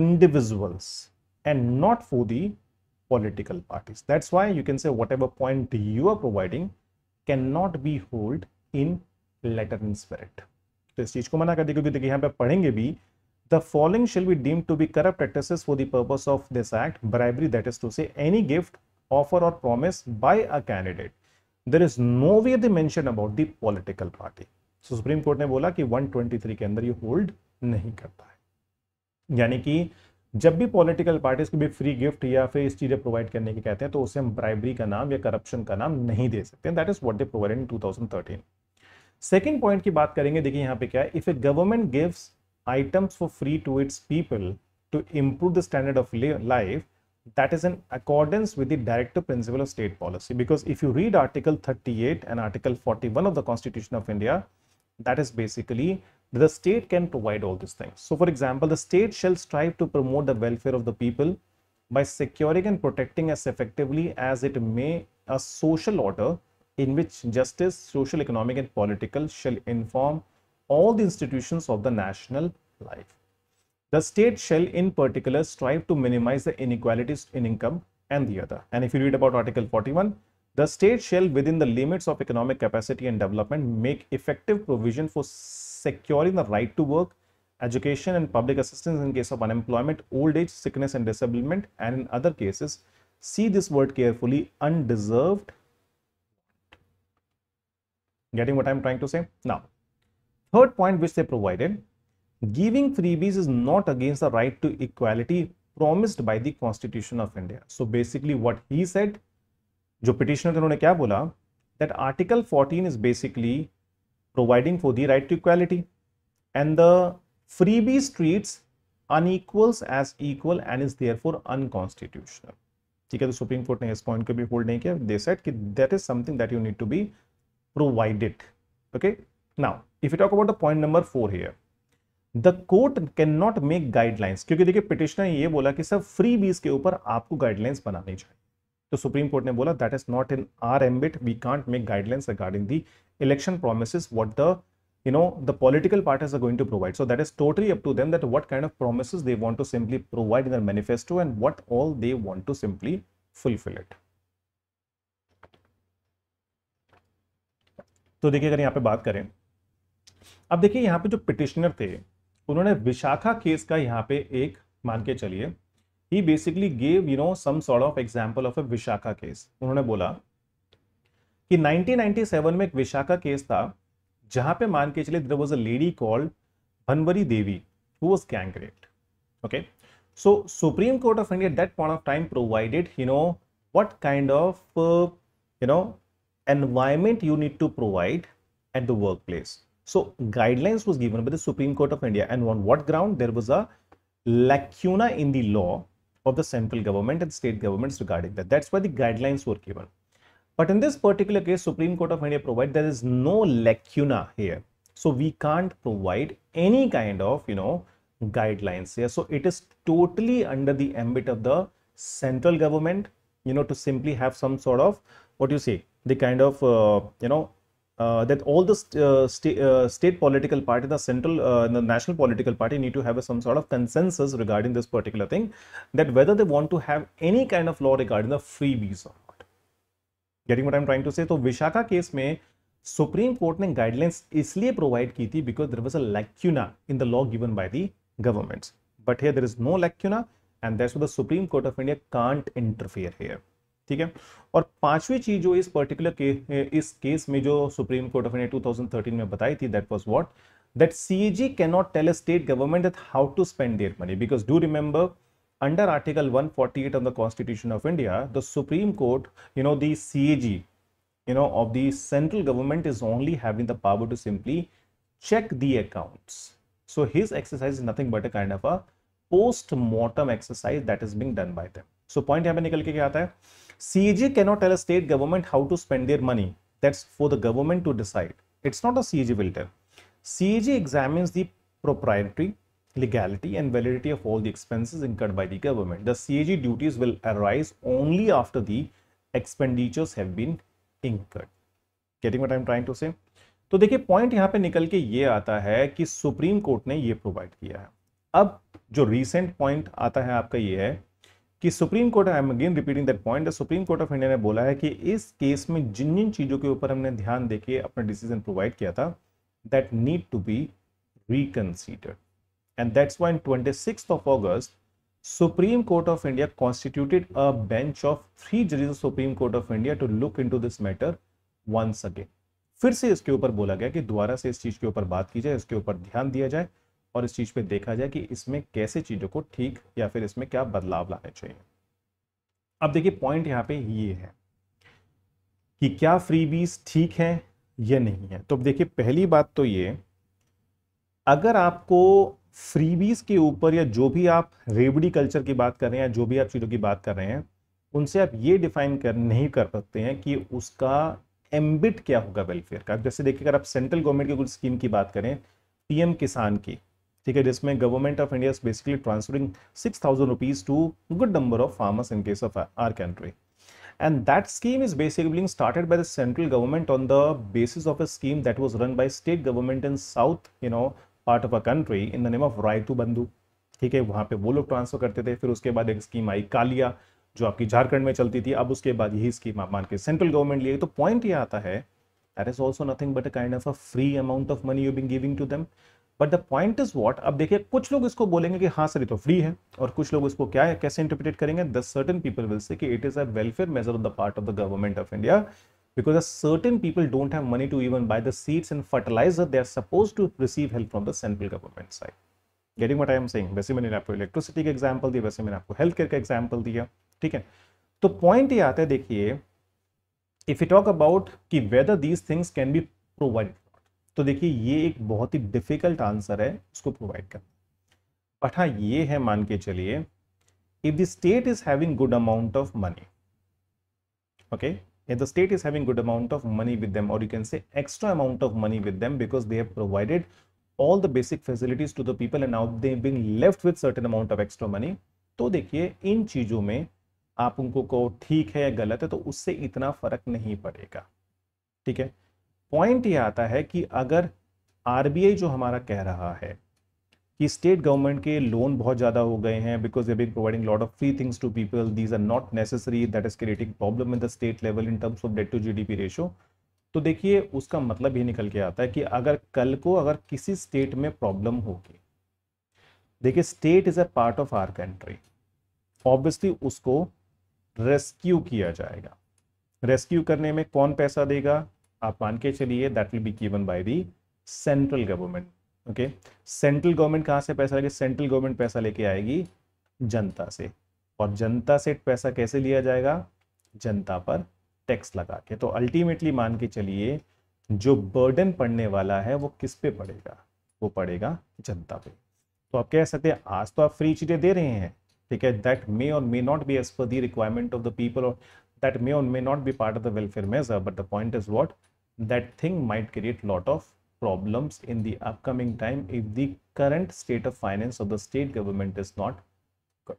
individuals and not for the political parties that's why you can say what point you are providing can not be hold in letter in spirit तो इस चीज को मना कर दिया क्योंकि देखिए यहां पर पढ़ेंगे भी The following shall be deemed to be corrupt practices for the purpose of this act, bribery. That is to say, any gift, offer, or promise by a candidate. There is no way they about the political party supreme court ने बोला कि 123 के अंदर ये hold नहीं करता है यानी कि जब भी पॉलिटिकल पार्टीज को भी फ्री गिफ्ट या फिर इस चीज़ें प्रोवाइड करने के कहते हैं तो उसे हम ब्राइबरी का नाम या करप्शन का नाम नहीं दे सकते that is what they provide in 2013 second point की बात करेंगे देखिए यहाँ पे क्या है if a government gives items for free to its people to improve the standard of life that is in accordance with the directive principle of state policy because if you read article 38 and article 41 of the constitution of india that is basically the state can provide all these things so for example the state shall strive to promote the welfare of the people by securing and protecting as effectively as it may a social order in which justice social economic and political shall inform all the institutions of the national life the state shall in particular strive to minimize the inequalities in income and the other. And if you read about Article 41, the state shall within the limits of economic capacity and development make effective provision for securing the right to work, education and public assistance in case of unemployment, old age, sickness and disablement and in other cases, see this word carefully, undeserved. Getting what I'm trying to say? Now, third point which they provided Giving freebies is not against the right to equality promised by the Constitution of India. So basically what he said, जो petitioner थे उन्होंने क्या that Article 14 is basically providing for the right to equality and the freebies treats unequals as equal and is therefore unconstitutional. ठीक है तो supreme court ने इस point को भी होल्ड नहीं किया दे सेट कि that is something that you need to be provided okay now if you talk about the court can not make guidelines क्योंकि देखिए पिटिशनर ने ये बोला कि सर फ्री बीस के ऊपर आपको गाइडलाइंस बनानी चाहिए तो सुप्रीम कोर्ट ने बोला that is not in our ambit we can't make guidelines regarding the election promise what the you know the political parties are going to provide so that is totally up to them that what kind of promise they want to simply provide in manifesto and what all they want to simply fulfil it तो देखिए अगर यहां पे बात करें अब देखिए यहां पे जो पिटिशनर थे उन्होंने विशाखा केस का यहाँ पे एक मान के चलिए ही basically gave you know some of example of a Vishakha case उन्होंने बोला कि 1997 में एक विशाखा केस था जहां पे मान के चलिए was a lady called Bhanwari Devi who was gangraped okay so supreme court of India that point of time provided you know what kind of you know environment you need to provide at the work place So guidelines was given by the Supreme Court of India and on what ground there was a lacuna in the law of the central government and state governments regarding that. That's why the guidelines were given. But in this particular case, Supreme Court of India provide there is no lacuna here. So we can't provide any kind of, you know, guidelines here. So it is totally under the ambit of the central government, you know, to simply have some sort of, what you say, the kind of, uh, you know, uh, that all the uh, uh, state political party, the central, the national political party need to have some sort of consensus regarding this particular thing, that whether they want to have any kind of law regarding the free visa. Getting what I'm trying to say? So, Vishaka case may Supreme Court ne guidelines isliye provide ki thi because there was a lacuna in the law given by the government. But here there is no lacuna and that's why the Supreme Court of India can't interfere here. ठीक है और पांचवी चीज जो इस particular के, इस case में जो सुप्रीम कोर्ट ऑफ इंडिया टू में बताई थी that was what that CAG cannot tell a state government that how to spend their money because do remember under article 148 of the constitution of India the Supreme Court you know the CAG you know of the central government is only having the power to simply check the accounts so his exercise is nothing but a kind of a post-mortem exercise that is being done by them so point यहाँ पे निकल के क्या आता है CAG cannot tell a state government how to spend their money. That's for the government to decide. It's not a CAG will tell. CAG examines the propriety, legality and validity of all the expenses incurred by the government. The CAG duties will arise only after the expenditures have been incurred. Getting what I'm trying to say? तो देखिए point यहां पे निकल के ये आता है कि सुप्रीम कोर्ट ने ये प्रोवाइड किया है अब जो रीसेंट पॉइंट आता है आपका ये है कि supreme court I am again repeating that point the supreme court of India ने बोला है कि इस केस में जिन जिन चीज़ों के ऊपर हमने ध्यान देके अपना डिसीजन प्रोवाइड किया था that need to be reconsidered and that's why twenty six of August Supreme Court of India constituted a bench of three judges supreme court of India to look in into this matter once फिर से इसके ऊपर बोला गया कि दोबारा से इस चीज के ऊपर बात की जाए इसके ऊपर ध्यान दिया जाए और इस चीज़ पे देखा जाए कि इसमें कैसे चीज़ों को ठीक या फिर इसमें क्या बदलाव लाने चाहिए अब देखिए पॉइंट यहाँ पे ये है कि क्या फ्रीबीज ठीक है या नहीं है तो अब देखिए पहली बात तो ये अगर आपको फ्रीबीज के ऊपर या जो भी आप रेबड़ी कल्चर की बात कर रहे हैं या जो भी आप चीज़ों की बात कर रहे हैं उनसे आप ये डिफाइन कर नहीं कर सकते हैं कि उसका एम्बिट क्या होगा वेलफेयर का जैसे देखिए अगर आप सेंट्रल गवर्नमेंट की कुछ स्कीम की बात करें पीएम किसान की ठीक है जिसमें government of India basically transferring six thousand rupees to good number of farmers in case of our country and that scheme is basically being started by the central government on the basis of a scheme that was run by state government in south you know part of a country in the name of बंधु ठीक है वहां पे वो लोग transfer करते थे फिर उसके बाद एक स्कीम आई कालिया जो आपकी झारखंड में चलती थी अब उसके बाद यही स्कीम आप मान के सेंट्रल गवर्नमेंट लिए तो पॉइंट ये आता है that is also nothing but a kind of a free amount of money you been giving to them but the point is what अब देखिए कुछ लोग इसको बोलेंगे कि हाँ सर ये तो फ्री है और कुछ लोग इसको क्या है कैसे इंटरप्रिटेट करेंगे the certain people will say कि it is a welfare measure of the part of the government of India because a certain people don't have money to even buy the seeds and fertiliser they are suppose to receive help from the central government side getting what I am saying वैसे मैंने आपको electricity का example दिया वैसे मैंने आपको health care का example दिया ठीक है तो पॉइंट ये आता है देखिए इफ यू टॉक अबाउट कि whether these things can be provide तो देखिए ये एक बहुत ही डिफिकल्ट आंसर है उसको प्रोवाइड करना पठा हाँ, ये है मान के चलिए if the state is having good amount of money okay the state is having good amount of money with them और you can say extra amount of money with them because they have provided all the basic facilities to the people and out they being left with certain amount of extra money तो देखिए इन चीजों में आप उनको ठीक है या गलत है तो उससे इतना फर्क नहीं पड़ेगा ठीक है पॉइंट ये आता है कि अगर आरबीआई जो हमारा कह रहा है कि स्टेट गवर्नमेंट के लोन बहुत ज़्यादा हो गए हैं because they been providing lot of free things to people these are not necessary that is creating problem in the state level in terms of debt to GDP ratio तो देखिए उसका मतलब ये निकल के आता है कि अगर कल को अगर किसी स्टेट में प्रॉब्लम होगी देखिए state is a part of our country obviously उसको रेस्क्यू किया जाएगा रेस्क्यू करने में कौन पैसा देगा आप मान के चलिए that will be given by the central government okay central government कहाँ से पैसा लेके सेंट्रल गवर्नमेंट पैसा लेके आएगी जनता से और जनता से पैसा कैसे लिया जाएगा जनता पर टैक्स लगा के तो अल्टीमेटली मान के चलिए जो बर्डन पड़ने वाला है वो किस पे पड़ेगा वो पड़ेगा जनता पे तो आप कह सकते हैं आज तो आप फ्री चीज़ें दे रहे हैं ठीक है दैट मे और may not be as per the requirement of the people और दैट मे और may not be part of the welfare measure but the point is what that thing might create lot of problems in the upcoming time if the current state of finance of the state government is not good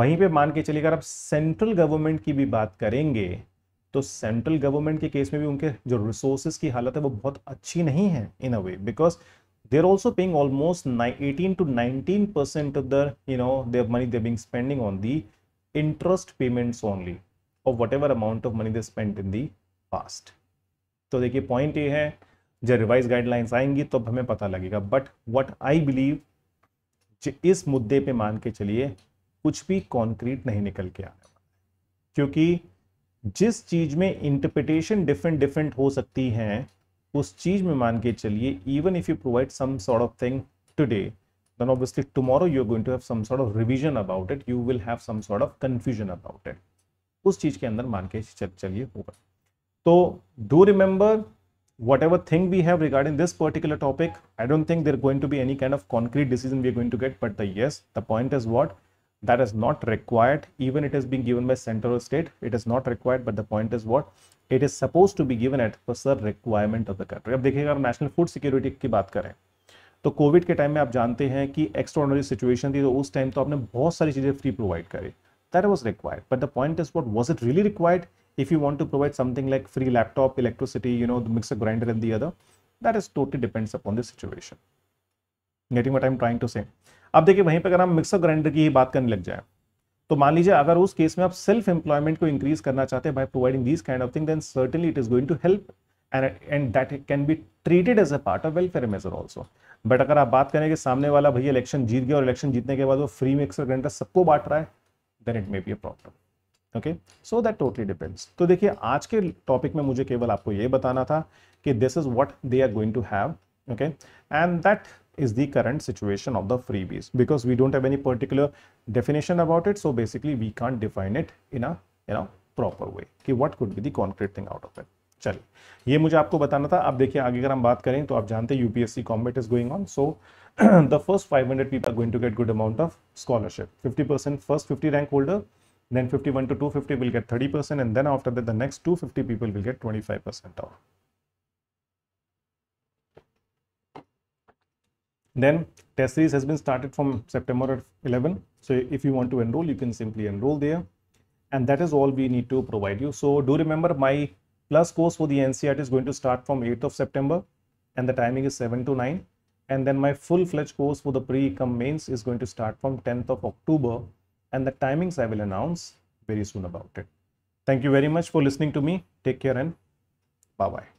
वहीं पे मान के चलिए अगर आप central government की भी बात करेंगे तो सेंट्रल गवर्नमेंट के केस में भी उनके जो रिसोर्सेज की हालत है वो बहुत अच्छी नहीं है in a way because they are also paying almost eighteen to nineteen percent of their you know the money they being spending on the interest payments only और whatever amount of money they spend in the past तो देखिए point ये है जब revise guidelines आएंगी तो हमें पता लगेगा बट वट आई बिलीव इस मुद्दे पे मान के चलिए कुछ भी कॉन्क्रीट नहीं निकल के आने वाला क्योंकि जिस चीज में इंटरप्रिटेशन डिफरेंट डिफरेंट हो सकती हैं उस चीज में मान के चलिए even if you provide some sort of thing today then obviously tomorrow you're going to have some sort of revision about it you will have some sort of confusion about it उस चीज के अंदर मान के चलिए होगा तो do remember whatever thing we have regarding this particular topic I don't think there going to be any kind of concrete decision we going to gate but the yes the point is what that is not required even it is be given by central state it is not required but the point is what it is suppose to be given at per requirement of the country अब देखिएगा अगर national food security की बात करें तो Covid के time में आप जानते हैं कि एक्सट्रॉर्डनरी सिचुएशन थी तो उस टाइम तो आपने बहुत सारी चीज़ें फ्री प्रोवाइड करी that was required but the point is what was it really required if you want to provide something like free laptop, electricity, you know, the mixer grinder and the other, that is totally depends upon the situation. Getting what I'm trying to say. अब देखिए वहीं पे अगर हम mixer grinder की ही बात करने लग जाए तो मान लीजिए अगर उस केस में आप सेल्फ एम्प्लॉयमेंट को इंक्रीज करना चाहते हैं by providing this kind of thing then certainly it is going to help and and that can be treated as a part of welfare measure also but अगर आप बात करें कि सामने वाला भैया इलेक्शन जीत गया और इलेक्शन जीतने के बाद वो फ्री मिक्सर ग्राइंडर सबको बांट रहा है then it may be a problem okay so that totally depends तो देखिए आज के टॉपिक में मुझे केवल आपको ये बताना था कि this is what they are going to have okay and that is the current situation of the freebies because we don't have any particular definition about it so basically we can't define it in a you know proper way कि what could be the concrete thing out of it चलिए ये मुझे आपको बताना था अब देखिए आगे अगर हम बात करें तो आप जानते हैं UPSC combat is going on so the first 500 people are going to get good amount of scholarship 50 percent first 50 rank holder then 51 to 250 will get 30% and then after that the next 250 people will get 25% off. Then test series has been started from September 11. So if you want to enroll, you can simply enroll there. And that is all we need to provide you. So do remember my plus course for the NCRT is going to start from 8th of September and the timing is 7 to 9. And then my full-fledged course for the pre ecom mains is going to start from 10th of October and the timings I will announce very soon about it. Thank you very much for listening to me. Take care and bye-bye.